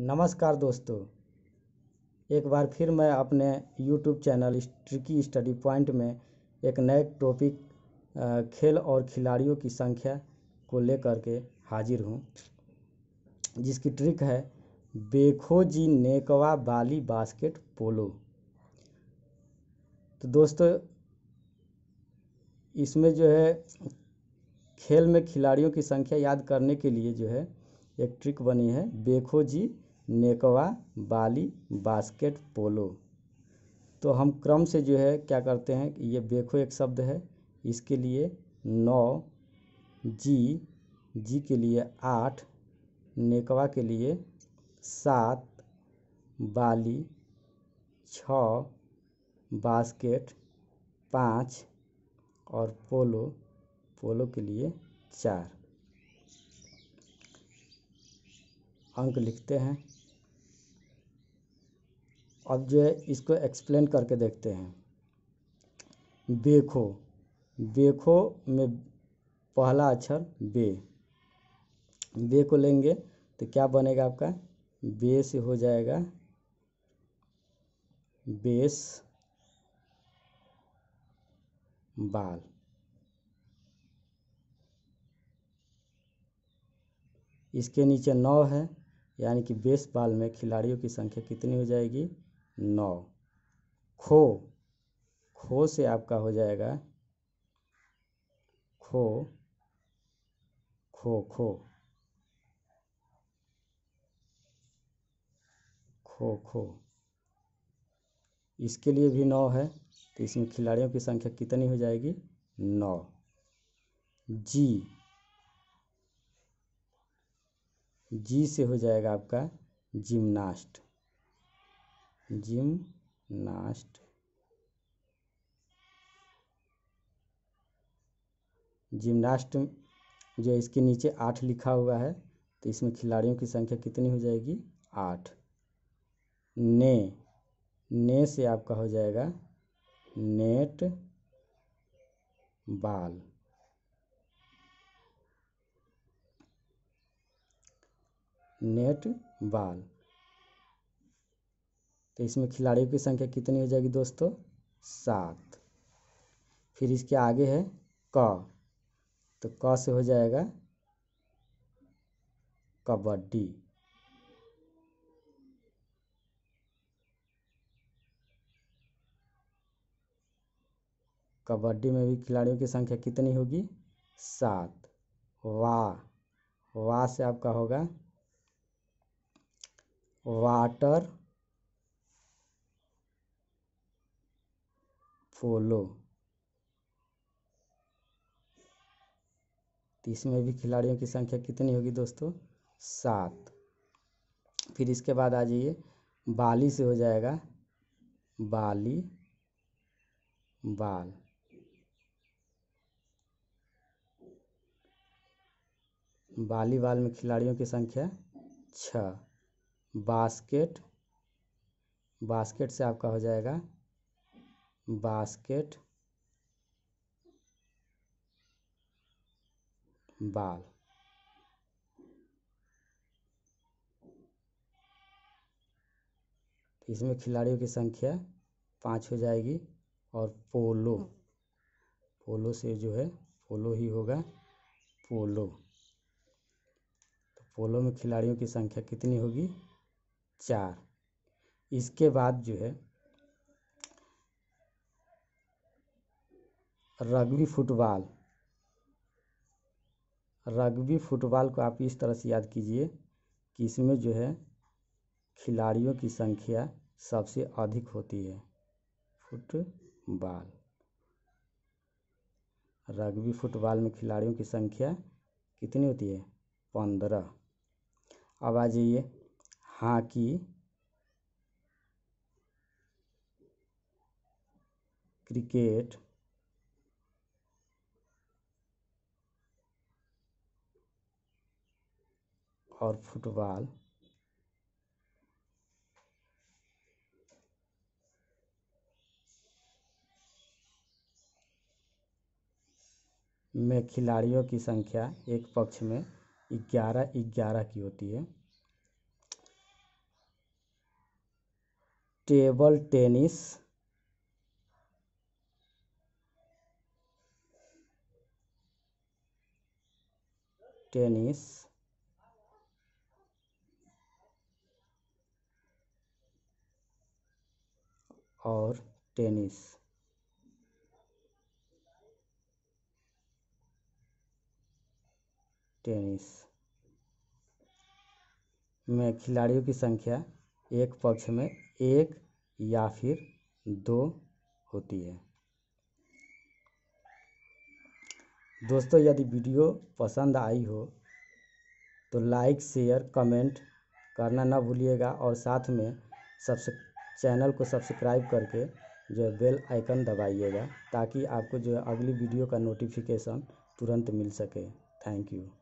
नमस्कार दोस्तों एक बार फिर मैं अपने YouTube channel tricky study point में एक नए टॉपिक खेल और खिलाड़ियों की संख्या को लेकर के हाजिर हूँ जिसकी ट्रिक है बेखोजी नेकवा बाली बास्केट पोलो तो दोस्तों इसमें जो है खेल में खिलाड़ियों की संख्या याद करने के लिए जो है एक ट्रिक बनी है देखो जी नेकवा बाली बास्केट पोलो तो हम क्रम से जो है क्या करते हैं ये बेखो एक शब्द है इसके लिए नौ जी जी के लिए आठ नेकवा के लिए सात बाली छ बास्केट पाँच और पोलो पोलो के लिए चार अंक लिखते हैं अब जो है इसको एक्सप्लेन करके देखते हैं बेखो बेखो में पहला अक्षर बे बे को लेंगे तो क्या बनेगा आपका बेस हो जाएगा बेस बाल इसके नीचे नौ है यानी कि बेस बाल में खिलाड़ियों की संख्या कितनी हो जाएगी नौ खो खो से आपका हो जाएगा खो खो खो खो खो इसके लिए भी नौ है तो इसमें खिलाड़ियों की संख्या कितनी हो जाएगी नौ जी जी से हो जाएगा आपका जिमनास्ट जिमनास्ट जिमनास्ट जो इसके नीचे आठ लिखा हुआ है तो इसमें खिलाड़ियों की संख्या कितनी हो जाएगी आठ ने ने से आपका हो जाएगा नेट बाल नेट बॉल तो इसमें खिलाड़ियों की संख्या कितनी हो जाएगी दोस्तों सात फिर इसके आगे है क तो क से हो जाएगा कबड्डी कबड्डी में भी खिलाड़ियों की संख्या कितनी होगी सात वाह वाह से आपका होगा वाटर फोलो तो इसमें भी खिलाड़ियों की संख्या कितनी होगी दोस्तों सात फिर इसके बाद आ जाइए बाली से हो जाएगा बाली बाल बाली बाल में खिलाड़ियों की संख्या छः बास्केट बास्केट से आपका हो जाएगा बास्केट बाल तो इसमें खिलाड़ियों की संख्या पाँच हो जाएगी और पोलो पोलो से जो है पोलो ही होगा पोलो तो पोलो में खिलाड़ियों की संख्या कितनी होगी चार इसके बाद जो है रग्बी फुटबॉल रग्बी फुटबॉल को आप इस तरह से याद कीजिए कि इसमें जो है खिलाड़ियों की संख्या सबसे अधिक होती है फुटबॉल रग्बी फुटबॉल में खिलाड़ियों की संख्या कितनी होती है पंद्रह अब आ जाइए हाकी क्रिकेट और फुटबॉल में खिलाड़ियों की संख्या एक पक्ष में ग्यारह ग्यारह की होती है टेबल टेनिस टेनिस और टेनिस टेनिस में खिलाड़ियों की संख्या एक पक्ष में एक या फिर दो होती है दोस्तों यदि वीडियो पसंद आई हो तो लाइक शेयर कमेंट करना ना भूलिएगा और साथ में सबसे चैनल को सब्सक्राइब करके जो है बेल आइकन दबाइएगा ताकि आपको जो है अगली वीडियो का नोटिफिकेशन तुरंत मिल सके थैंक यू